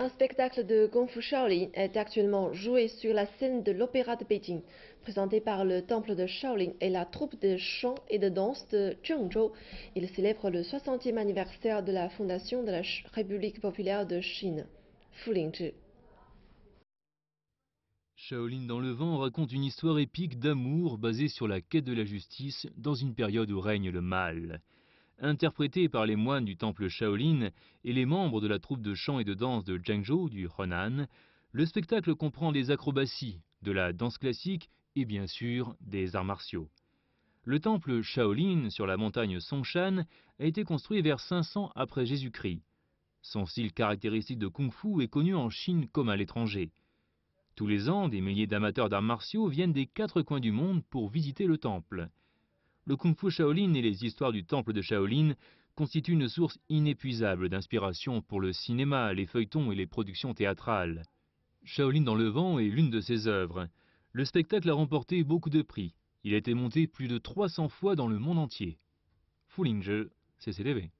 Un spectacle de Kung Fu Shaolin est actuellement joué sur la scène de l'Opéra de Pékin, présenté par le temple de Shaolin et la troupe de chant et de danse de Zhengzhou. Il célèbre le 60e anniversaire de la fondation de la République populaire de Chine. Fu Lingzhi. Shaolin dans le vent raconte une histoire épique d'amour basée sur la quête de la justice dans une période où règne le mal interprété par les moines du temple Shaolin et les membres de la troupe de chant et de danse de Zhengzhou du Honan, le spectacle comprend des acrobaties, de la danse classique et bien sûr des arts martiaux. Le temple Shaolin sur la montagne Songshan a été construit vers 500 après Jésus-Christ. Son style caractéristique de kung-fu est connu en Chine comme à l'étranger. Tous les ans, des milliers d'amateurs d'arts martiaux viennent des quatre coins du monde pour visiter le temple le Kung Fu Shaolin et les histoires du temple de Shaolin constituent une source inépuisable d'inspiration pour le cinéma, les feuilletons et les productions théâtrales. Shaolin dans le vent est l'une de ses œuvres. Le spectacle a remporté beaucoup de prix. Il a été monté plus de 300 fois dans le monde entier. jeu c'est